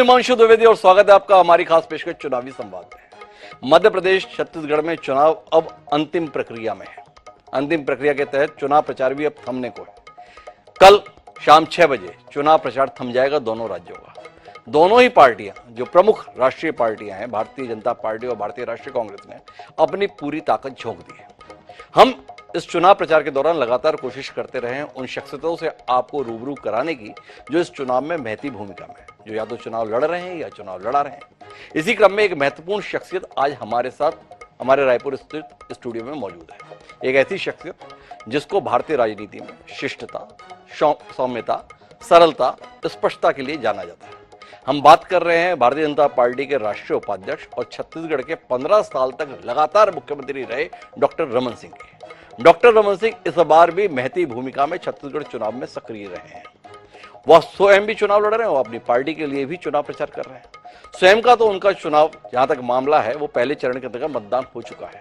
हिमांशु द्विवेदी और स्वागत है आपका हमारी खास पेशकश चुनावी संवाद में मध्य प्रदेश छत्तीसगढ़ में चुनाव अब अंतिम प्रक्रिया में है अंतिम प्रक्रिया के तहत चुनाव प्रचार भी अब थमने को है कल शाम छह बजे चुनाव प्रचार थम जाएगा दोनों राज्यों का दोनों ही पार्टियां जो प्रमुख राष्ट्रीय पार्टियां हैं भारतीय जनता पार्टी और भारतीय राष्ट्रीय कांग्रेस ने अपनी पूरी ताकत झोंक दी है हम इस चुनाव प्रचार के दौरान लगातार कोशिश करते रहे उन शख्सियतों से आपको रूबरू कराने की जो इस चुनाव में महती भूमिका में है जो या तो चुनाव लड़ रहे हैं या चुनाव लड़ा रहे हैं इसी क्रम में एक महत्वपूर्ण शख्सियत आज हमारे साथ हमारे रायपुर स्थित स्टूडियो में मौजूद है एक ऐसी शख्सियत जिसको भारतीय राजनीति में शिष्टता सौम्यता सरलता स्पष्टता के लिए जाना जाता है हम बात कर रहे हैं भारतीय जनता पार्टी के राष्ट्रीय उपाध्यक्ष और छत्तीसगढ़ के 15 साल तक लगातार मुख्यमंत्री रहे डॉक्टर रमन सिंह के डॉक्टर रमन सिंह इस बार भी महती भूमिका में छत्तीसगढ़ चुनाव में सक्रिय रहे हैं वह स्वयं भी चुनाव लड़ रहे हैं वो अपनी पार्टी के लिए भी चुनाव प्रचार कर रहे हैं स्वयं का तो उनका चुनाव जहां तक मामला है वो पहले चरण के अंतर्गत मतदान हो चुका है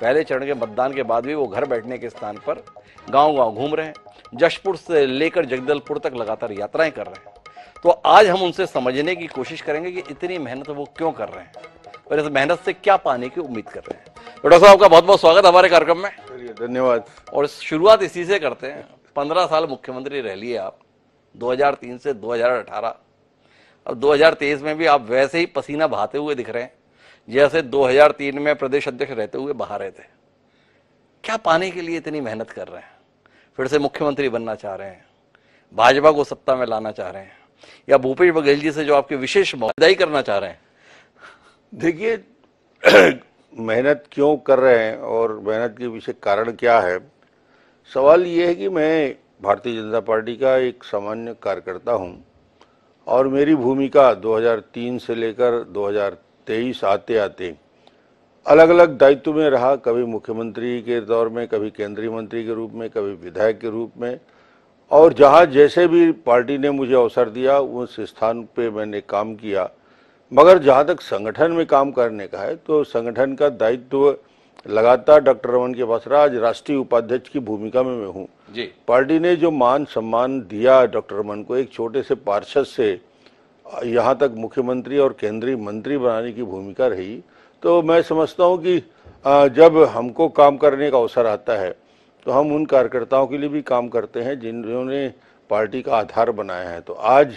पहले चरण के मतदान के बाद भी वो घर बैठने के स्थान पर गांव गांव घूम रहे हैं जशपुर से लेकर जगदलपुर तक लगातार यात्राएं कर रहे हैं तो आज हम उनसे समझने की कोशिश करेंगे कि इतनी मेहनत वो क्यों कर रहे हैं और इस मेहनत से क्या पाने की उम्मीद कर रहे हैं डॉक्टर साहब आपका बहुत बहुत स्वागत हमारे कार्यक्रम में धन्यवाद और शुरुआत इसी से करते हैं पंद्रह साल मुख्यमंत्री रह लिए आप 2003 से 2018 अब 2023 में भी आप वैसे ही पसीना बहाते हुए दिख रहे हैं जैसे 2003 में प्रदेश अध्यक्ष रहते हुए बाहर रहे थे क्या पाने के लिए इतनी मेहनत कर रहे हैं फिर से मुख्यमंत्री बनना चाह रहे हैं भाजपा को सत्ता में लाना चाह रहे हैं या भूपेश बघेल जी से जो आपके विशेष मददाई करना चाह रहे हैं देखिए मेहनत क्यों कर रहे हैं और मेहनत के विशेष कारण क्या है सवाल ये है कि मैं भारतीय जनता पार्टी का एक सामान्य कार्यकर्ता हूँ और मेरी भूमिका 2003 से लेकर 2023 आते आते अलग अलग दायित्व में रहा कभी मुख्यमंत्री के दौर में कभी केंद्रीय मंत्री के रूप में कभी विधायक के रूप में और जहाँ जैसे भी पार्टी ने मुझे अवसर दिया उस स्थान पे मैंने काम किया मगर जहाँ तक संगठन में काम करने का है तो संगठन का दायित्व लगातार डॉक्टर रमन के पास रहा आज राष्ट्रीय उपाध्यक्ष की भूमिका में मैं हूँ जी पार्टी ने जो मान सम्मान दिया डॉक्टर रमन को एक छोटे से पार्षद से यहाँ तक मुख्यमंत्री और केंद्रीय मंत्री बनाने की भूमिका रही तो मैं समझता हूँ कि जब हमको काम करने का अवसर आता है तो हम उन कार्यकर्ताओं के लिए भी काम करते हैं जिन्होंने पार्टी का आधार बनाया है तो आज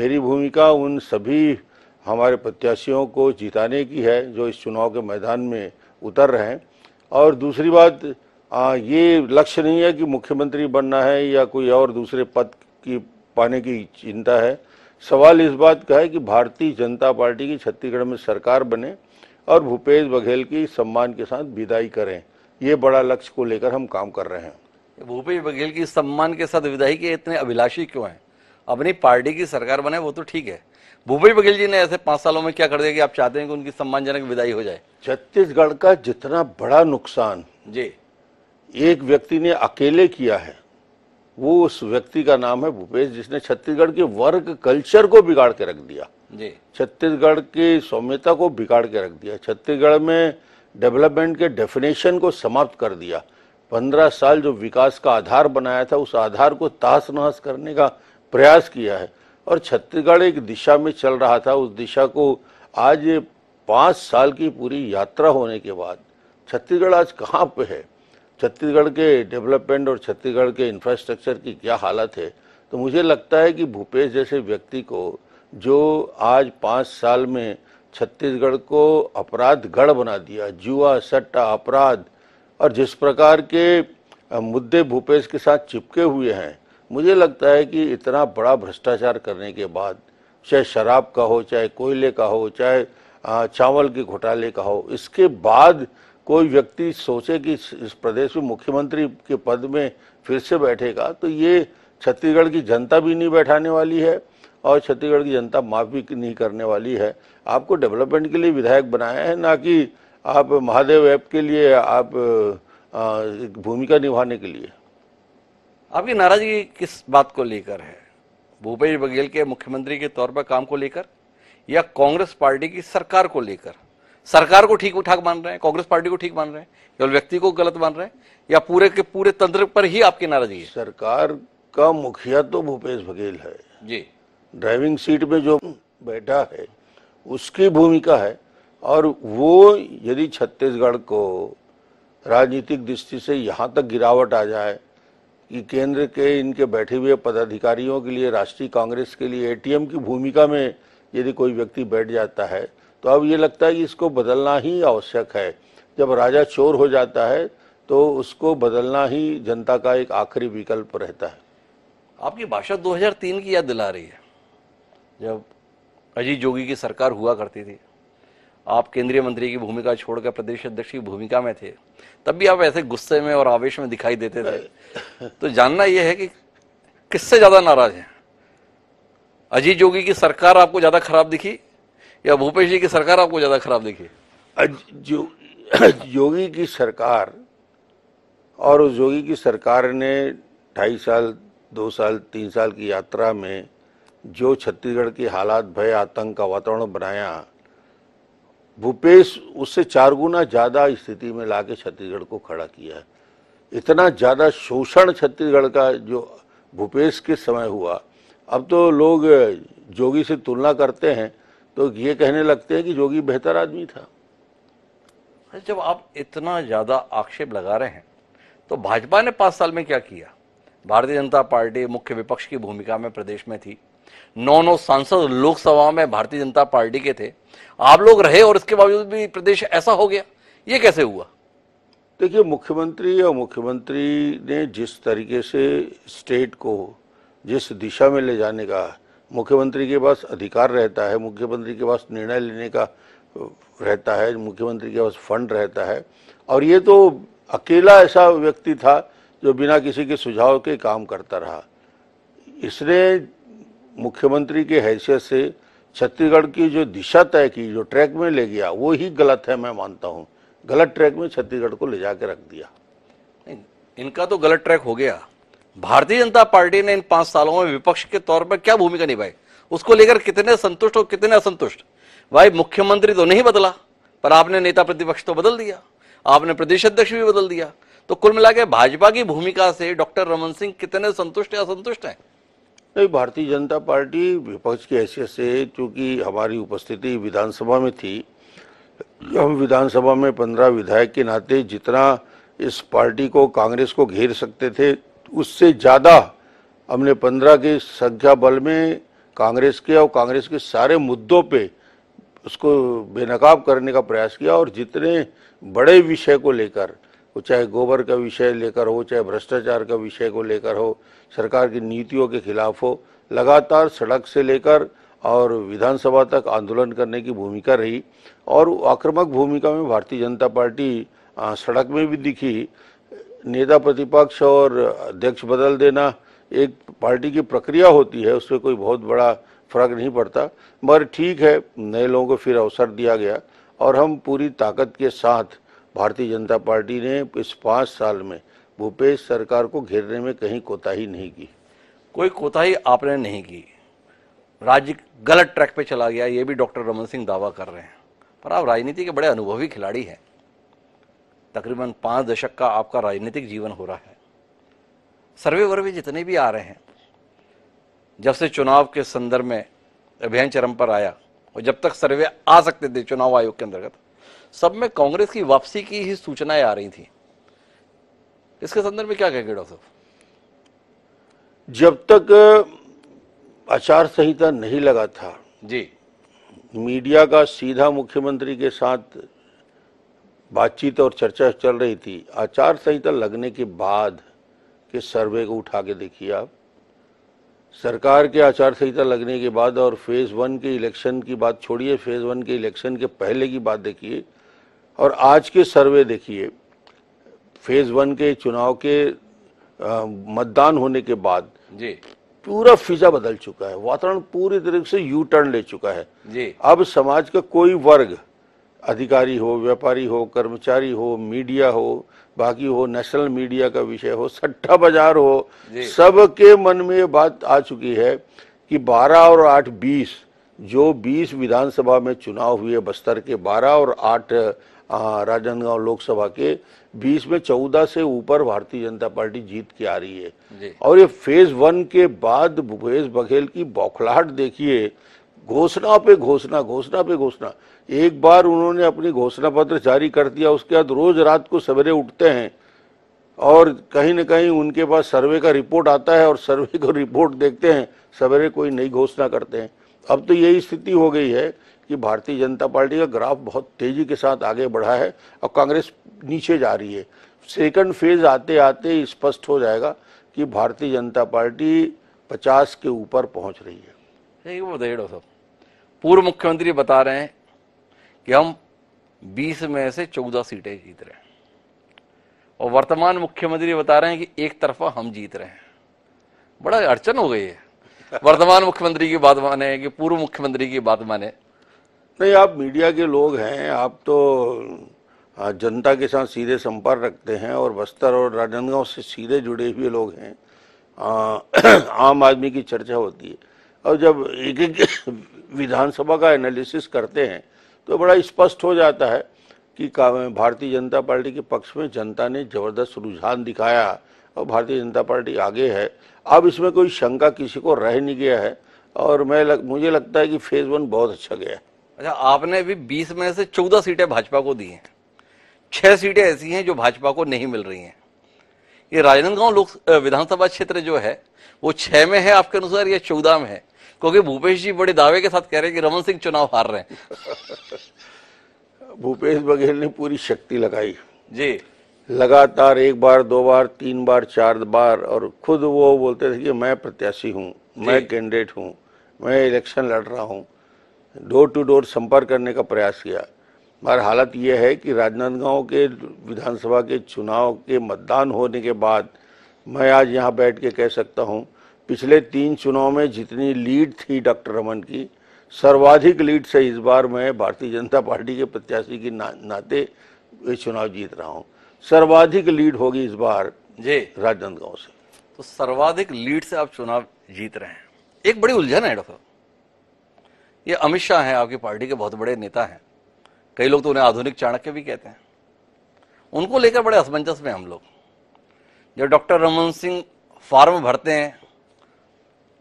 मेरी भूमिका उन सभी हमारे प्रत्याशियों को जिताने की है जो इस चुनाव के मैदान में उतर रहे हैं और दूसरी बात आ, ये लक्ष्य नहीं है कि मुख्यमंत्री बनना है या कोई और दूसरे पद की पाने की चिंता है सवाल इस बात का है कि भारतीय जनता पार्टी की छत्तीसगढ़ में सरकार बने और भूपेश बघेल की सम्मान के साथ विदाई करें ये बड़ा लक्ष्य को लेकर हम काम कर रहे हैं भूपेश बघेल की सम्मान के साथ विदाई के इतने अभिलाषी क्यों हैं अपनी पार्टी की सरकार बने वो तो ठीक है भूपेश बघेल जी ने ऐसे पांच सालों में क्या कर दिया कि आप चाहते हैं कि उनकी सम्मानजनक विदाई हो जाए छत्तीसगढ़ का जितना बड़ा नुकसान जी एक व्यक्ति ने अकेले किया है वो उस व्यक्ति का नाम है भूपेश जिसने छत्तीसगढ़ के वर्ग कल्चर को बिगाड़ के रख दिया छत्तीसगढ़ की सौम्यता को बिगाड़ के रख दिया छत्तीसगढ़ में डेवलपमेंट के डेफिनेशन को समाप्त कर दिया पंद्रह साल जो विकास का आधार बनाया था उस आधार को तहस नहस करने का प्रयास किया है और छत्तीसगढ़ एक दिशा में चल रहा था उस दिशा को आज पाँच साल की पूरी यात्रा होने के बाद छत्तीसगढ़ आज कहाँ पे है छत्तीसगढ़ के डेवलपमेंट और छत्तीसगढ़ के इंफ्रास्ट्रक्चर की क्या हालत है तो मुझे लगता है कि भूपेश जैसे व्यक्ति को जो आज पाँच साल में छत्तीसगढ़ को अपराध गढ़ बना दिया जुआ सट्टा अपराध और जिस प्रकार के मुद्दे भूपेश के साथ चिपके हुए हैं मुझे लगता है कि इतना बड़ा भ्रष्टाचार करने के बाद चाहे शराब का हो चाहे कोयले का हो चाहे चावल के घोटाले का हो इसके बाद कोई व्यक्ति सोचे कि इस प्रदेश में मुख्यमंत्री के पद में फिर से बैठेगा तो ये छत्तीसगढ़ की जनता भी नहीं बैठाने वाली है और छत्तीसगढ़ की जनता माफ भी नहीं करने वाली है आपको डेवलपमेंट के लिए विधायक बनाया है ना कि आप महादेव ऐप के लिए आप भूमिका निभाने के लिए आपकी नाराजगी किस बात को लेकर है भूपेश बघेल के मुख्यमंत्री के तौर पर काम को लेकर या कांग्रेस पार्टी की सरकार को लेकर सरकार को ठीक ठाक मान रहे हैं कांग्रेस पार्टी को ठीक मान रहे हैं केवल व्यक्ति को गलत मान रहे हैं या पूरे के पूरे तंत्र पर ही आपकी नाराजगी है सरकार का मुखिया तो भूपेश बघेल है जी ड्राइविंग सीट में जो बैठा है उसकी भूमिका है और वो यदि छत्तीसगढ़ को राजनीतिक दृष्टि से यहाँ तक गिरावट आ जाए कि केंद्र के इनके बैठे हुए पदाधिकारियों के लिए राष्ट्रीय कांग्रेस के लिए एटीएम की भूमिका में यदि कोई व्यक्ति बैठ जाता है तो अब ये लगता है कि इसको बदलना ही आवश्यक है जब राजा चोर हो जाता है तो उसको बदलना ही जनता का एक आखिरी विकल्प रहता है आपकी भाषा 2003 की याद दिला रही है जब अजीत जोगी की सरकार हुआ करती थी आप केंद्रीय मंत्री की भूमिका छोड़कर प्रदेश अध्यक्ष की भूमिका में थे तब भी आप ऐसे गुस्से में और आवेश में दिखाई देते थे तो जानना यह है कि किससे ज़्यादा नाराज हैं अजीत जोगी की सरकार आपको ज़्यादा खराब दिखी या भूपेश जी की सरकार आपको ज्यादा खराब दिखी जो योगी की सरकार और उस योगी की सरकार ने ढाई साल दो साल तीन साल की यात्रा में जो छत्तीसगढ़ की हालात भय आतंक का वातावरण बनाया भूपेश उससे चार गुना ज़्यादा स्थिति में लाके छत्तीसगढ़ को खड़ा किया इतना ज़्यादा शोषण छत्तीसगढ़ का जो भूपेश के समय हुआ अब तो लोग जोगी से तुलना करते हैं तो ये कहने लगते हैं कि जोगी बेहतर आदमी था जब आप इतना ज्यादा आक्षेप लगा रहे हैं तो भाजपा ने पांच साल में क्या किया भारतीय जनता पार्टी मुख्य विपक्ष की भूमिका में प्रदेश में थी नौ नौ सांसद लोकसभा में भारतीय जनता पार्टी के थे आप लोग रहे और इसके बावजूद भी प्रदेश ऐसा हो गया ये कैसे हुआ देखिए मुख्यमंत्री और मुख्यमंत्री ने जिस तरीके से स्टेट को जिस दिशा में ले जाने का मुख्यमंत्री के पास अधिकार रहता है मुख्यमंत्री के पास निर्णय लेने का रहता है मुख्यमंत्री के पास फंड रहता है और ये तो अकेला ऐसा व्यक्ति था जो बिना किसी के सुझाव के काम करता रहा इसने मुख्यमंत्री के हैसियत से छत्तीसगढ़ की जो दिशा तय की जो ट्रैक में ले गया वो ही गलत है मैं मानता हूँ गलत ट्रैक में छत्तीसगढ़ को ले जा रख दिया इनका तो गलत ट्रैक हो गया भारतीय जनता पार्टी ने इन पांच सालों में विपक्ष के तौर पर क्या भूमिका निभाई उसको लेकर कितने संतुष्ट और कितने असंतुष्ट भाई मुख्यमंत्री तो नहीं बदला पर आपने नेता प्रतिपक्ष तो बदल दिया आपने प्रदेश अध्यक्ष भी बदल दिया तो कुल मिला के भाजपा की भूमिका से डॉक्टर रमन सिंह कितने संतुष्ट या असंतुष्ट है नहीं भारतीय जनता पार्टी विपक्ष की हैसियत से चूंकि हमारी उपस्थिति विधानसभा में थी हम विधानसभा में पंद्रह विधायक के नाते जितना इस पार्टी को कांग्रेस को घेर सकते थे उससे ज़्यादा हमने पंद्रह के संख्या बल में कांग्रेस के और कांग्रेस के सारे मुद्दों पे उसको बेनकाब करने का प्रयास किया और जितने बड़े विषय को लेकर वो चाहे गोबर का विषय लेकर हो चाहे भ्रष्टाचार का विषय को लेकर हो सरकार की नीतियों के खिलाफ हो लगातार सड़क से लेकर और विधानसभा तक आंदोलन करने की भूमिका रही और आक्रामक भूमिका में भारतीय जनता पार्टी सड़क में भी दिखी नेता प्रतिपक्ष और अध्यक्ष बदल देना एक पार्टी की प्रक्रिया होती है उसमें कोई बहुत बड़ा फर्क नहीं पड़ता मगर ठीक है नए लोगों को फिर अवसर दिया गया और हम पूरी ताकत के साथ भारतीय जनता पार्टी ने इस पाँच साल में भूपेश सरकार को घेरने में कहीं कोताही नहीं की कोई कोताही आपने नहीं की राज्य गलत ट्रैक पे चला गया ये भी डॉक्टर रमन सिंह दावा कर रहे हैं पर आप राजनीति के बड़े अनुभवी खिलाड़ी हैं तकरीबन पाँच दशक का आपका राजनीतिक जीवन हो रहा है सर्वे वर्वे जितने भी आ रहे हैं जब से चुनाव के संदर्भ में अभियान चरम पर आया और जब तक सर्वे आ सकते थे चुनाव आयोग के अंतर्गत सब में कांग्रेस की वापसी की ही सूचनाएं आ रही थी इसके संदर्भ में क्या कहेंगे डॉक्टर जब तक आचार संहिता नहीं लगा था जी मीडिया का सीधा मुख्यमंत्री के साथ बातचीत और चर्चा चल रही थी आचार संहिता लगने के बाद के सर्वे को उठा के देखिए आप सरकार के आचार संहिता लगने के बाद और फेज़ वन के इलेक्शन की बात छोड़िए फेज़ वन के इलेक्शन के पहले की बात देखिए और आज के सर्वे देखिए फेज़ वन के चुनाव के मतदान होने के बाद जी पूरा फिजा बदल चुका है वातावरण पूरी तरीके से यू टर्न ले चुका है जी अब समाज का कोई वर्ग अधिकारी हो व्यापारी हो कर्मचारी हो मीडिया हो बाकी हो नेशनल मीडिया का विषय हो सट्टा बाजार हो सबके मन में ये बात आ चुकी है कि 12 और 8 20 जो 20 विधानसभा में चुनाव हुए बस्तर के 12 और 8 राजनांदगांव लोकसभा के 20 में 14 से ऊपर भारतीय जनता पार्टी जीत के आ रही है और ये फेज वन के बाद भूपेश बघेल की बौखलाहट देखिए घोषणा पे घोषणा घोषणा पे घोषणा एक बार उन्होंने अपनी घोषणा पत्र जारी कर दिया उसके बाद रोज रात को सवेरे उठते हैं और कहीं ना कहीं उनके पास सर्वे का रिपोर्ट आता है और सर्वे को रिपोर्ट देखते हैं सवेरे कोई नई घोषणा करते हैं अब तो यही स्थिति हो गई है कि भारतीय जनता पार्टी का ग्राफ बहुत तेजी के साथ आगे बढ़ा है और कांग्रेस नीचे जा रही है सेकंड फेज आते आते स्पष्ट हो जाएगा कि भारतीय जनता पार्टी 50 के ऊपर पहुंच रही है ठीक बताइए डॉक्टर साहब पूर्व मुख्यमंत्री बता रहे हैं कि हम 20 में से 14 सीटें जीत रहे हैं और वर्तमान मुख्यमंत्री बता रहे हैं कि एक तरफा हम जीत रहे हैं बड़ा अड़चन हो गई है वर्तमान मुख्यमंत्री की बात माने कि पूर्व मुख्यमंत्री की बात माने नहीं आप मीडिया के लोग हैं आप तो जनता के साथ सीधे संपर्क रखते हैं और बस्तर और राजनांदगांव से सीधे जुड़े हुए लोग हैं आ, आम आदमी की चर्चा होती है और जब एक एक विधानसभा का एनालिसिस करते हैं तो बड़ा स्पष्ट हो जाता है कि भारतीय जनता पार्टी के पक्ष में जनता ने जबरदस्त रुझान दिखाया और भारतीय जनता पार्टी आगे है अब इसमें कोई शंका किसी को रह नहीं गया है और मैं लग, मुझे लगता है कि फेज वन बहुत अच्छा गया है अच्छा आपने भी बीस में से चौदह सीटें भाजपा को दी हैं छह सीटें ऐसी हैं जो भाजपा को नहीं मिल रही हैं ये राजनांदगांव लोक विधानसभा क्षेत्र जो है वो छह में है आपके अनुसार या चौदह में है क्योंकि भूपेश जी बड़े दावे के साथ कह रहे हैं कि रमन सिंह चुनाव हार रहे हैं भूपेश बघेल ने पूरी शक्ति लगाई जी लगातार एक बार दो बार तीन बार चार बार और खुद वो बोलते थे कि मैं प्रत्याशी हूँ मैं कैंडिडेट हूँ मैं इलेक्शन लड़ रहा हूँ डोर टू डोर संपर्क करने का प्रयास किया मगर हालत यह है कि राजनांदगांव के विधानसभा के चुनाव के मतदान होने के बाद मैं आज यहाँ बैठ के कह सकता हूँ पिछले तीन चुनाव में जितनी लीड थी डॉक्टर रमन की सर्वाधिक लीड से इस बार मैं भारतीय जनता पार्टी के प्रत्याशी के ना, नाते चुनाव जीत रहा हूँ सर्वाधिक लीड होगी इस बार जी राजनांदगांव से तो सर्वाधिक लीड से आप चुनाव जीत रहे हैं एक बड़ी उलझन है डॉक्टर ये अमित शाह हैं आपकी पार्टी के बहुत बड़े नेता हैं कई लोग तो उन्हें आधुनिक चाणक्य भी कहते हैं उनको लेकर बड़े असमंजस में हम लोग जब डॉक्टर रमन सिंह फॉर्म भरते हैं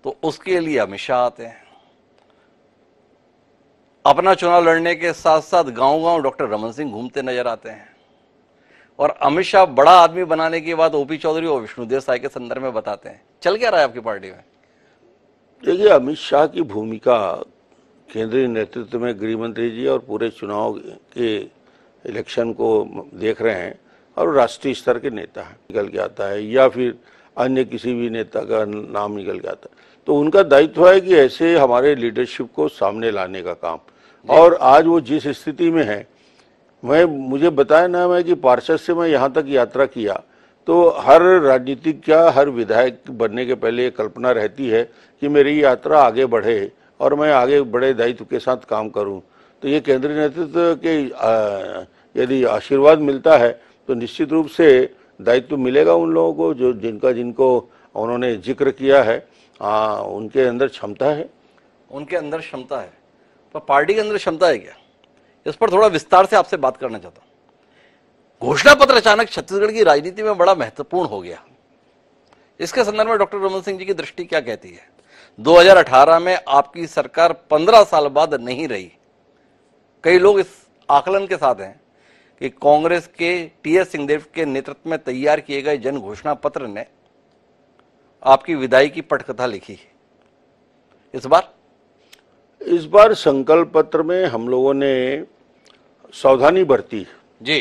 तो उसके लिए हमेशा आते हैं अपना चुनाव लड़ने के साथ साथ गांव गांव डॉक्टर रमन सिंह घूमते नजर आते हैं और अमित शाह बड़ा आदमी बनाने की बात ओपी चौधरी और विष्णुदेव साय के संदर्भ में बताते हैं चल क्या रहा है आपकी पार्टी में देखिए अमित शाह की भूमिका केंद्रीय नेतृत्व में गृह मंत्री जी और पूरे चुनाव के इलेक्शन को देख रहे हैं और राष्ट्रीय स्तर के नेता निकल के आता है या फिर अन्य किसी भी नेता का नाम निकल के आता है तो उनका दायित्व है कि ऐसे हमारे लीडरशिप को सामने लाने का काम और आज वो जिस स्थिति में है मैं मुझे बताया ना मैं कि पार्षद से मैं यहाँ तक यात्रा किया तो हर राजनीतिक क्या हर विधायक बनने के पहले कल्पना रहती है कि मेरी यात्रा आगे बढ़े और मैं आगे बड़े दायित्व के साथ काम करूं तो ये केंद्रीय नेतृत्व के यदि आशीर्वाद मिलता है तो निश्चित रूप से दायित्व मिलेगा उन लोगों को जो जिनका जिनको उन्होंने जिक्र किया है आ, हाँ, उनके अंदर क्षमता है उनके अंदर क्षमता है पर पार्टी के अंदर क्षमता है क्या इस पर थोड़ा विस्तार से आपसे बात करना चाहता हूँ घोषणा पत्र अचानक छत्तीसगढ़ की राजनीति में बड़ा महत्वपूर्ण हो गया इसके संदर्भ में डॉक्टर रमन सिंह जी की दृष्टि क्या कहती है 2018 में आपकी सरकार 15 साल बाद नहीं रही कई लोग इस आकलन के साथ हैं कि कांग्रेस के टी एस सिंहदेव के नेतृत्व में तैयार किए गए जन घोषणा पत्र ने आपकी विदाई की पटकथा लिखी है इस बार इस बार संकल्प पत्र में हम लोगों ने सावधानी बरती जी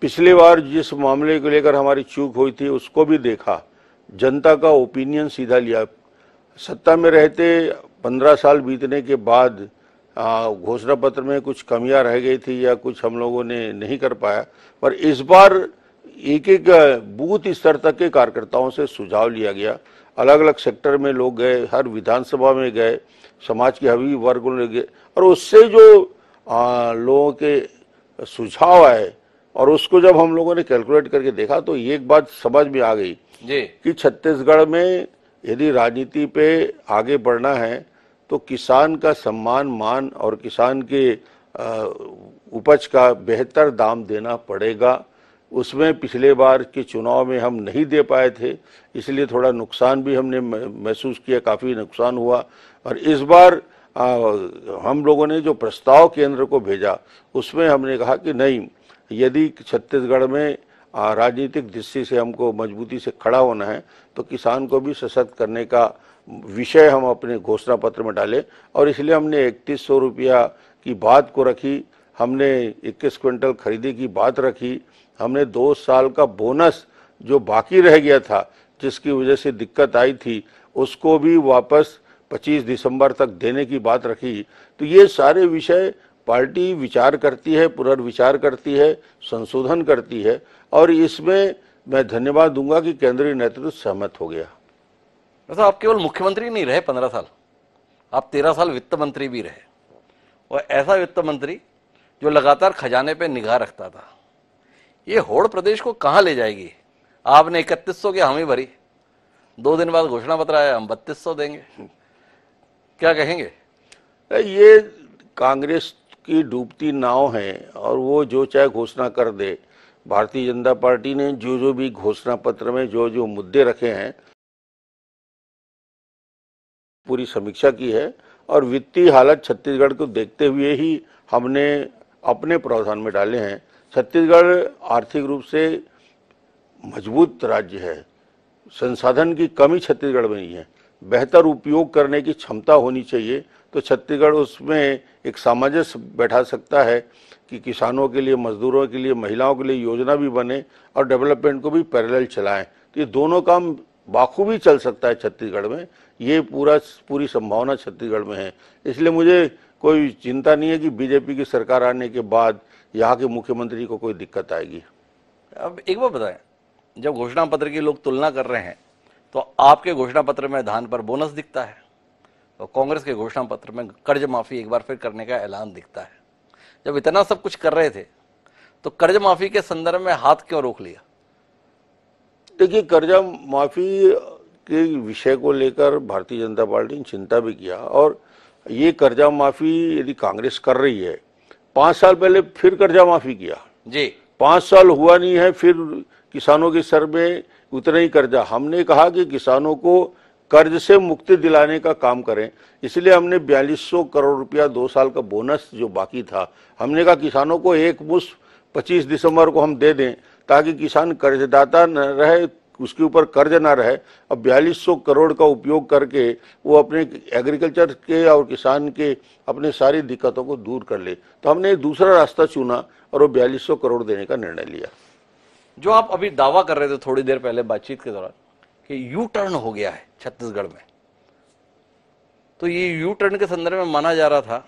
पिछले बार जिस मामले को लेकर हमारी चूक हुई थी उसको भी देखा जनता का ओपिनियन सीधा लिया सत्ता में रहते पंद्रह साल बीतने के बाद घोषणा पत्र में कुछ कमियां रह गई थी या कुछ हम लोगों ने नहीं कर पाया पर इस बार एक एक बूथ स्तर तक के कार्यकर्ताओं से सुझाव लिया गया अलग अलग सेक्टर में लोग गए हर विधानसभा में गए समाज के हवी वर्ग गए और उससे जो आ, लोगों के सुझाव आए और उसको जब हम लोगों ने कैलकुलेट करके देखा तो ये एक बात समझ में आ गई कि छत्तीसगढ़ में यदि राजनीति पे आगे बढ़ना है तो किसान का सम्मान मान और किसान के आ, उपज का बेहतर दाम देना पड़ेगा उसमें पिछले बार के चुनाव में हम नहीं दे पाए थे इसलिए थोड़ा नुकसान भी हमने महसूस किया काफ़ी नुकसान हुआ और इस बार आ, हम लोगों ने जो प्रस्ताव केंद्र को भेजा उसमें हमने कहा कि नहीं यदि छत्तीसगढ़ में राजनीतिक दृष्टि से हमको मजबूती से खड़ा होना है तो किसान को भी सशक्त करने का विषय हम अपने घोषणा पत्र में डाले और इसलिए हमने इकतीस सौ रुपया की बात को रखी हमने इक्कीस क्विंटल खरीदी की बात रखी हमने दो साल का बोनस जो बाकी रह गया था जिसकी वजह से दिक्कत आई थी उसको भी वापस 25 दिसंबर तक देने की बात रखी तो ये सारे विषय पार्टी विचार करती है पुनर्विचार करती है संशोधन करती है और इसमें मैं धन्यवाद दूंगा कि केंद्रीय नेतृत्व सहमत हो गया तो आप केवल मुख्यमंत्री नहीं रहे पंद्रह साल आप तेरह साल वित्त मंत्री भी रहे और ऐसा वित्त मंत्री जो लगातार खजाने पे निगाह रखता था ये होड़ प्रदेश को कहाँ ले जाएगी आपने इकतीस सौ की हामी भरी दो दिन बाद घोषणा पत्र आया हम बत्तीस सौ देंगे क्या कहेंगे ये कांग्रेस की डूबती नाव है और वो जो चाहे घोषणा कर दे भारतीय जनता पार्टी ने जो जो भी घोषणा पत्र में जो जो मुद्दे रखे हैं पूरी समीक्षा की है और वित्तीय हालत छत्तीसगढ़ को देखते हुए ही हमने अपने प्रावधान में डाले हैं छत्तीसगढ़ आर्थिक रूप से मजबूत राज्य है संसाधन की कमी छत्तीसगढ़ में नहीं है बेहतर उपयोग करने की क्षमता होनी चाहिए तो छत्तीसगढ़ उसमें एक सामंजस्य बैठा सकता है कि किसानों के लिए मजदूरों के लिए महिलाओं के लिए योजना भी बने और डेवलपमेंट को भी पैरेलल चलाएं तो ये दोनों काम बाखूबी चल सकता है छत्तीसगढ़ में ये पूरा पूरी संभावना छत्तीसगढ़ में है इसलिए मुझे कोई चिंता नहीं है कि बीजेपी की सरकार आने के बाद यहाँ के मुख्यमंत्री को कोई दिक्कत आएगी अब एक बार बताएं जब घोषणा पत्र की लोग तुलना कर रहे हैं तो आपके घोषणा पत्र में धान पर बोनस दिखता है और कांग्रेस के घोषणा पत्र में कर्ज माफी एक बार फिर करने का ऐलान दिखता है जब इतना सब कुछ कर रहे थे तो कर्ज माफी के संदर्भ में हाथ क्यों रोक लिया देखिए कर्जा माफी के विषय को लेकर भारतीय जनता पार्टी ने चिंता भी किया और ये कर्जा माफी यदि कांग्रेस कर रही है पाँच साल पहले फिर कर्जा माफी किया जी पाँच साल हुआ नहीं है फिर किसानों के सर में उतना ही कर्जा हमने कहा कि किसानों को कर्ज से मुक्ति दिलाने का काम करें इसलिए हमने बयालीस करोड़ रुपया दो साल का बोनस जो बाकी था हमने कहा किसानों को एक मुश्त पच्चीस दिसंबर को हम दे दें ताकि किसान कर्जदाता न रहे उसके ऊपर कर्ज ना रहे अब बयालीस सौ करोड़ का उपयोग करके वो अपने एग्रीकल्चर के और किसान के अपने सारी दिक्कतों को दूर कर ले तो हमने दूसरा रास्ता चुना और वो बयालीस सौ करोड़ देने का निर्णय लिया जो आप अभी दावा कर रहे थे थोड़ी देर पहले बातचीत के दौरान कि यू टर्न हो गया है छत्तीसगढ़ में तो ये यू टर्न के संदर्भ में माना जा रहा था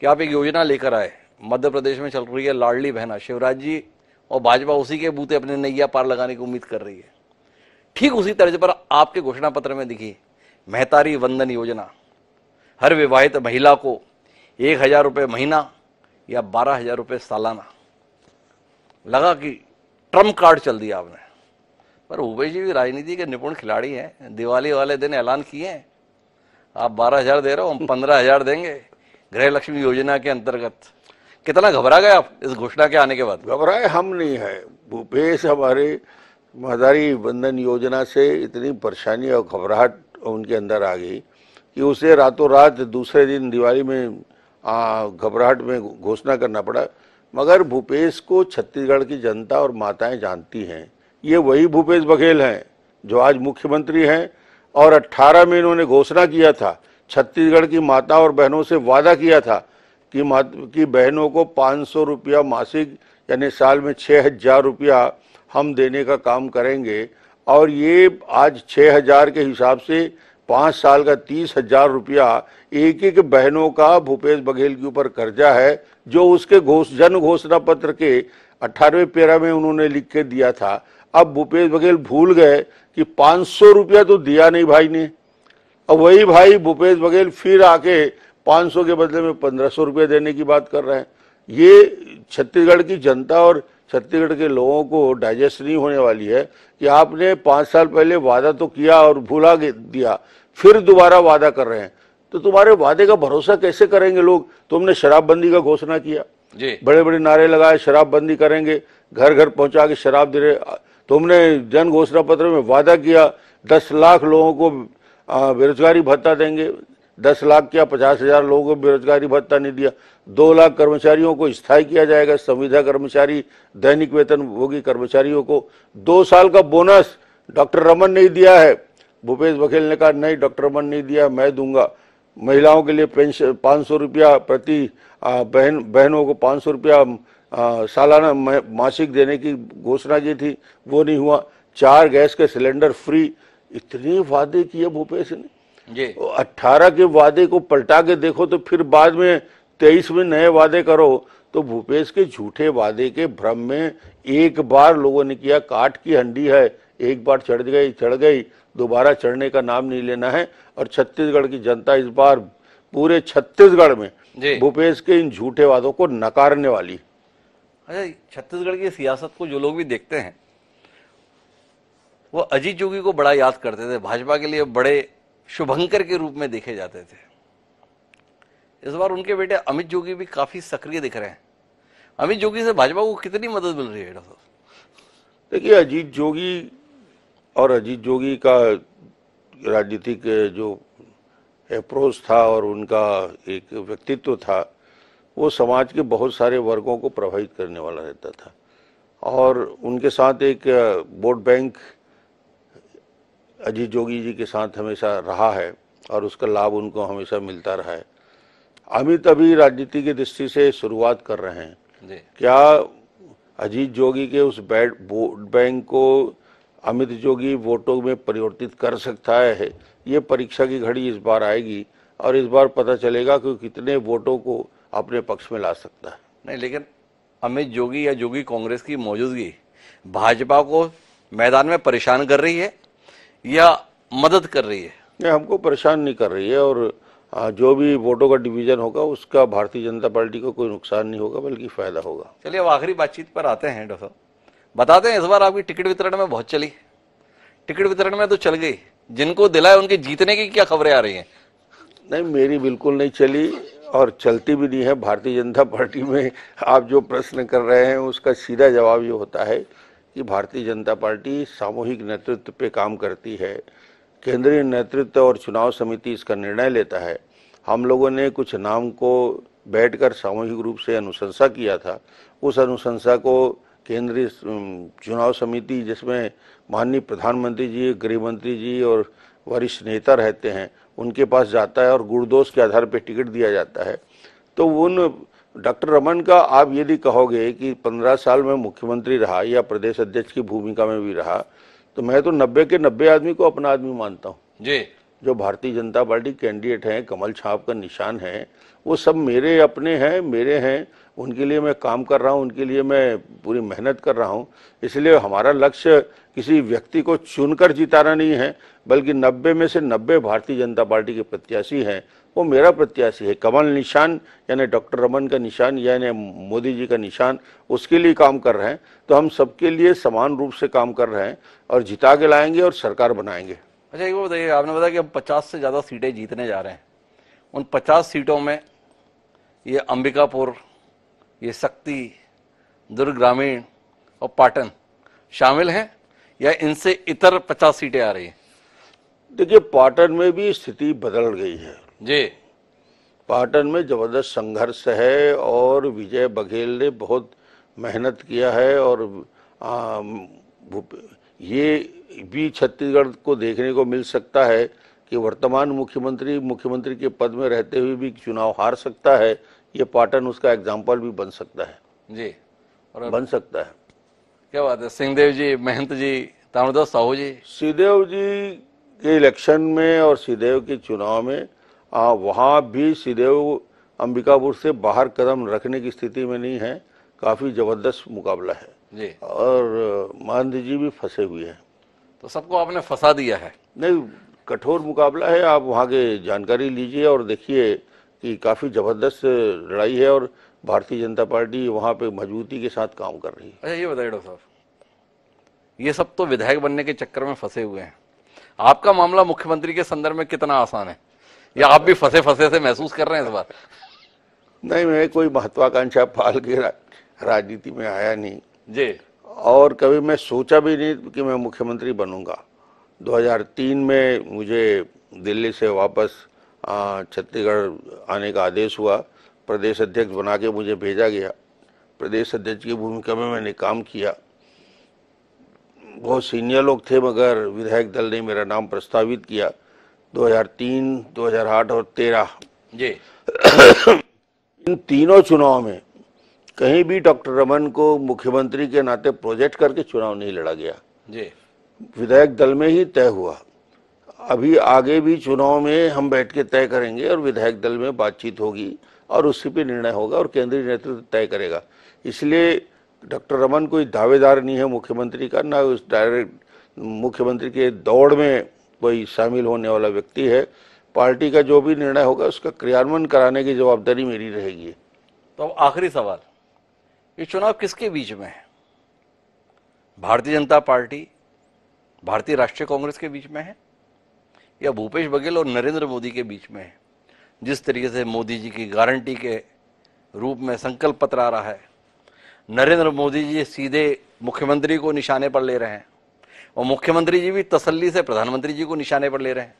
कि आप एक योजना लेकर आए मध्य प्रदेश में चल रही है लाडली बहना शिवराज जी और भाजपा उसी के बूते अपने नैया पार लगाने की उम्मीद कर रही है ठीक उसी तर्ज पर आपके घोषणा पत्र में दिखी महतारी वंदन योजना हर विवाहित महिला को एक हज़ार रुपये महीना या बारह हज़ार रुपये सालाना लगा कि ट्रम्प कार्ड चल दिया आपने पर भूपेश जी भी राजनीति के निपुण खिलाड़ी हैं दिवाली वाले दिन ऐलान किए हैं आप बारह हज़ार दे रहे हो हम पंद्रह हज़ार देंगे गृह लक्ष्मी योजना के अंतर्गत कितना घबरा गए आप इस घोषणा के आने के बाद घबराए हम नहीं है भूपेश हमारे महदारी बंधन योजना से इतनी परेशानी और घबराहट उनके अंदर आ गई कि उसे रातों रात दूसरे दिन दिवाली में घबराहट में घोषणा करना पड़ा मगर भूपेश को छत्तीसगढ़ की जनता और माताएं जानती हैं ये वही भूपेश बघेल हैं जो आज मुख्यमंत्री हैं और 18 में इन्होंने घोषणा किया था छत्तीसगढ़ की माता और बहनों से वादा किया था कि मात की बहनों को पाँच सौ रुपया मासिक यानी साल में छः हजार रुपया हम देने का काम करेंगे और ये आज छः हज़ार के हिसाब से पाँच साल का तीस हजार रुपया एक एक बहनों का भूपेश बघेल के ऊपर कर्जा है जो उसके घोष जन घोषणा पत्र के अट्ठारहवें पेरा में उन्होंने लिख के दिया था अब भूपेश बघेल भूल गए कि पाँच सौ रुपया तो दिया नहीं भाई ने अब वही भाई भूपेश बघेल फिर आके पाँच सौ के बदले में पंद्रह सौ रुपया देने की बात कर रहे हैं ये छत्तीसगढ़ की जनता और छत्तीसगढ़ के लोगों को डाइजेस्ट नहीं होने वाली है कि आपने पाँच साल पहले वादा तो किया और भूला दिया फिर दोबारा वादा कर रहे हैं तो तुम्हारे वादे का भरोसा कैसे करेंगे लोग तुमने शराबबंदी का घोषणा किया जी बड़े बड़े नारे लगाए शराबबंदी करेंगे घर घर पहुंचा के शराब दे रहे तुमने जन घोषणा पत्र में वादा किया दस लाख लोगों को बेरोजगारी भत्ता देंगे दस लाख क्या पचास हजार लोगों को बेरोजगारी भत्ता नहीं दिया दो लाख कर्मचारियों को स्थायी किया जाएगा संविधा कर्मचारी दैनिक वेतन भोगी कर्मचारियों को दो साल का बोनस डॉक्टर रमन ने दिया है भूपेश बघेल ने कहा नहीं डॉक्टर रमन नहीं दिया मैं दूंगा महिलाओं के लिए पेंशन पाँच सौ रुपया प्रति बहन बहनों को पाँच सौ रुपया सालाना मासिक देने की घोषणा की थी वो नहीं हुआ चार गैस के सिलेंडर फ्री इतने वादे किए भूपेश ने अट्ठारह के वादे को पलटा के देखो तो फिर बाद में तेईस में नए वादे करो तो भूपेश के झूठे वादे के भ्रम में एक बार लोगों ने किया काट की हंडी है एक बार चढ़ गई चढ़ गई दोबारा चढ़ने का नाम नहीं लेना है और छत्तीसगढ़ की जनता इस बार पूरे छत्तीसगढ़ में भूपेश के इन झूठे वादों को नकारने वाली अरे अच्छा, छत्तीसगढ़ की सियासत को जो लोग भी देखते हैं वो अजीत जोगी को बड़ा याद करते थे भाजपा के लिए बड़े शुभंकर के रूप में देखे जाते थे इस बार उनके बेटे अमित जोगी भी काफी सक्रिय दिख रहे हैं अमित जोगी से भाजपा को कितनी मदद मिल रही है डॉक्टर देखिए अजीत जोगी और अजीत जोगी का राजनीतिक जो अप्रोच था और उनका एक व्यक्तित्व था वो समाज के बहुत सारे वर्गों को प्रभावित करने वाला रहता था और उनके साथ एक वोट बैंक अजीत जोगी जी के साथ हमेशा रहा है और उसका लाभ उनको हमेशा मिलता रहा है अमित अभी राजनीति की दृष्टि से शुरुआत कर रहे हैं क्या अजीत जोगी के उस बैड वोट बैंक को अमित जोगी वोटों में परिवर्तित कर सकता है ये परीक्षा की घड़ी इस बार आएगी और इस बार पता चलेगा कि कितने वोटों को अपने पक्ष में ला सकता है नहीं लेकिन अमित जोगी या जोगी कांग्रेस की मौजूदगी भाजपा को मैदान में परेशान कर रही है या मदद कर रही है नहीं हमको परेशान नहीं कर रही है और जो भी वोटों का डिवीजन होगा उसका भारतीय जनता पार्टी को कोई नुकसान नहीं होगा बल्कि फायदा होगा चलिए अब आखिरी बातचीत पर आते हैं डॉक्टर बताते हैं इस बार आपकी टिकट वितरण में बहुत चली टिकट वितरण में तो चल गई जिनको दिलाए उनके जीतने की क्या खबरें आ रही हैं नहीं मेरी बिल्कुल नहीं चली और चलती भी नहीं है भारतीय जनता पार्टी में आप जो प्रश्न कर रहे हैं उसका सीधा जवाब ये होता है कि भारतीय जनता पार्टी सामूहिक नेतृत्व पे काम करती है केंद्रीय नेतृत्व और चुनाव समिति इसका निर्णय लेता है हम लोगों ने कुछ नाम को बैठकर सामूहिक रूप से अनुशंसा किया था उस अनुशंसा को केंद्रीय चुनाव समिति जिसमें माननीय प्रधानमंत्री जी गृह मंत्री जी और वरिष्ठ नेता रहते हैं उनके पास जाता है और गुड़दोष के आधार पर टिकट दिया जाता है तो उन डॉक्टर रमन का आप यदि कहोगे कि पंद्रह साल में मुख्यमंत्री रहा या प्रदेश अध्यक्ष की भूमिका में भी रहा तो मैं तो नब्बे के नब्बे आदमी को अपना आदमी मानता हूँ जी जो भारतीय जनता पार्टी कैंडिडेट हैं कमल छाप का निशान है वो सब मेरे अपने हैं मेरे हैं उनके लिए मैं काम कर रहा हूँ उनके लिए मैं पूरी मेहनत कर रहा हूँ इसलिए हमारा लक्ष्य किसी व्यक्ति को चुनकर जिताना नहीं है बल्कि नब्बे में से नब्बे भारतीय जनता पार्टी के प्रत्याशी हैं वो मेरा प्रत्याशी है कमल निशान यानी डॉक्टर रमन का निशान यानी मोदी जी का निशान उसके लिए काम कर रहे हैं तो हम सबके लिए समान रूप से काम कर रहे हैं और जिता के लाएंगे और सरकार बनाएंगे अच्छा ये वो बताइए आपने बताया कि हम पचास से ज़्यादा सीटें जीतने जा रहे हैं उन पचास सीटों में ये अंबिकापुर ये शक्ति दुर्ग ग्रामीण और पाटन शामिल हैं या इनसे इतर पचास सीटें आ रही हैं देखिए पाटन में भी स्थिति बदल गई है जी पाटन में जबरदस्त संघर्ष है और विजय बघेल ने बहुत मेहनत किया है और आ, ये भी छत्तीसगढ़ को देखने को मिल सकता है कि वर्तमान मुख्यमंत्री मुख्यमंत्री के पद में रहते हुए भी चुनाव हार सकता है ये पाटन उसका एग्जाम्पल भी बन सकता है जी और बन सकता है क्या बात है सिंहदेव जी महंत जी तामदास साहू जी श्रीदेव जी के इलेक्शन में और श्रीदेव के चुनाव में आ, वहाँ भी श्रीदेव अंबिकापुर से बाहर कदम रखने की स्थिति में नहीं है काफ़ी ज़बरदस्त मुकाबला है जी और महंत जी भी फंसे हुए हैं तो सबको आपने फंसा दिया है नहीं कठोर मुकाबला है आप वहाँ के जानकारी लीजिए और देखिए कि काफ़ी ज़बरदस्त लड़ाई है और भारतीय जनता पार्टी वहाँ पे मजबूती के साथ काम कर रही है अच्छा, ये बताइए डॉक्टर साहब ये सब तो विधायक बनने के चक्कर में फंसे हुए हैं आपका मामला मुख्यमंत्री के संदर्भ में कितना आसान है या आप भी फंसे फंसे से महसूस कर रहे हैं इस बार नहीं मैं कोई महत्वाकांक्षा पाल के राजनीति में आया नहीं जी और कभी मैं सोचा भी नहीं कि मैं मुख्यमंत्री बनूंगा 2003 में मुझे दिल्ली से वापस छत्तीसगढ़ आने का आदेश हुआ प्रदेश अध्यक्ष बना के मुझे भेजा गया प्रदेश अध्यक्ष की भूमिका में मैंने काम किया बहुत सीनियर लोग थे मगर विधायक दल ने मेरा नाम प्रस्तावित किया 2003, 2008 और 13 जी इन तीनों चुनाव में कहीं भी डॉक्टर रमन को मुख्यमंत्री के नाते प्रोजेक्ट करके चुनाव नहीं लड़ा गया जी विधायक दल में ही तय हुआ अभी आगे भी चुनाव में हम बैठ के तय करेंगे और विधायक दल में बातचीत होगी और उससे भी निर्णय होगा और केंद्रीय नेतृत्व तय करेगा इसलिए डॉक्टर रमन कोई दावेदार नहीं है मुख्यमंत्री का ना उस डायरेक्ट मुख्यमंत्री के दौड़ में कोई शामिल होने वाला व्यक्ति है पार्टी का जो भी निर्णय होगा उसका क्रियान्वयन कराने की जवाबदारी मेरी रहेगी तो अब आखिरी सवाल ये चुनाव किसके बीच में है भारतीय जनता पार्टी भारतीय राष्ट्रीय कांग्रेस के बीच में है या भूपेश बघेल और नरेंद्र मोदी के बीच में है जिस तरीके से मोदी जी की गारंटी के रूप में संकल्प पत्र आ रहा है नरेंद्र मोदी जी सीधे मुख्यमंत्री को निशाने पर ले रहे हैं और मुख्यमंत्री जी भी तसल्ली से प्रधानमंत्री जी को निशाने पर ले रहे हैं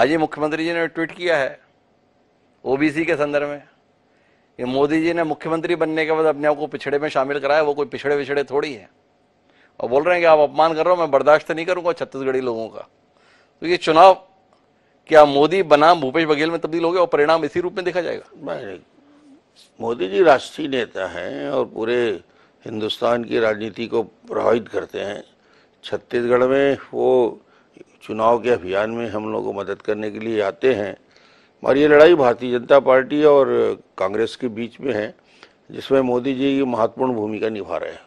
आज ही मुख्यमंत्री जी ने ट्वीट किया है ओबीसी के संदर्भ में ये मोदी जी ने मुख्यमंत्री बनने के बाद अपने आप को पिछड़े में शामिल कराया वो कोई पिछड़े विछड़े थोड़ी है और बोल रहे हैं कि आप अपमान कर रहे हो मैं बर्दाश्त नहीं करूंगा छत्तीसगढ़ी लोगों का तो ये चुनाव क्या मोदी बनाम भूपेश बघेल में तब्दील हो गया और परिणाम इसी रूप में देखा जाएगा मोदी जी राष्ट्रीय नेता हैं और पूरे हिंदुस्तान की राजनीति को प्रभावित करते हैं छत्तीसगढ़ में वो चुनाव के अभियान में हम लोगों को मदद करने के लिए आते हैं और ये लड़ाई भारतीय जनता पार्टी और कांग्रेस के बीच में है जिसमें मोदी जी महत्वपूर्ण भूमिका निभा रहे हैं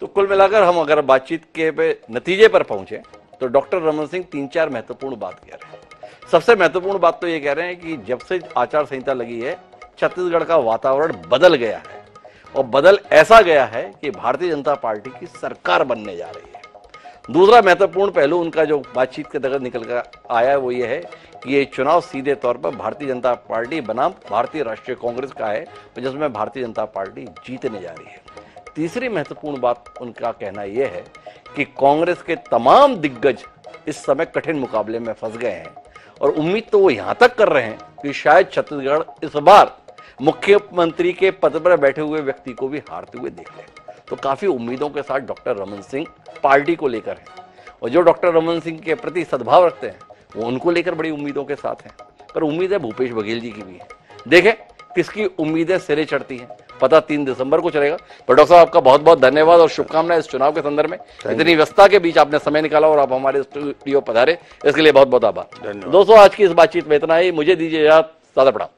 तो कुल मिलाकर हम अगर बातचीत के पे नतीजे पर पहुंचे तो डॉक्टर रमन सिंह तीन चार महत्वपूर्ण बात कह रहे हैं सबसे महत्वपूर्ण बात तो ये कह रहे हैं कि जब से आचार संहिता लगी है छत्तीसगढ़ का वातावरण बदल गया है और बदल ऐसा गया है कि भारतीय जनता पार्टी की सरकार बनने जा रही है दूसरा महत्वपूर्ण पहलू उनका जो बातचीत के तहत निकल कर आया है वो ये है कि ये चुनाव सीधे तौर पर भारतीय जनता पार्टी बनाम भारतीय राष्ट्रीय कांग्रेस का है जिसमें भारतीय जनता पार्टी जीतने जा रही है तीसरी महत्वपूर्ण बात उनका कहना यह है कि कांग्रेस के तमाम दिग्गज इस समय कठिन मुकाबले में फंस गए हैं और उम्मीद तो वो यहां तक कर रहे हैं कि शायद छत्तीसगढ़ इस बार मुख्यमंत्री के पद पर बैठे हुए व्यक्ति को भी हारते हुए देख लें तो काफ़ी उम्मीदों के साथ डॉक्टर रमन सिंह पार्टी को लेकर हैं और जो डॉक्टर रमन सिंह के प्रति सद्भाव रखते हैं वो उनको लेकर बड़ी उम्मीदों के साथ हैं पर उम्मीदें भूपेश बघेल जी की भी हैं देखें किसकी उम्मीदें सिरे चढ़ती हैं पता तीन दिसंबर को चलेगा पर डॉक्टर साहब आपका बहुत बहुत धन्यवाद और शुभकामनाएं इस चुनाव के संदर्भ में इतनी व्यवस्था के बीच आपने समय निकाला और आप हमारे स्टूडियो पधारे इसके लिए बहुत बहुत आभार दोस्तों आज की इस बातचीत में इतना ही मुझे दीजिए याद सादा पढ़ाओ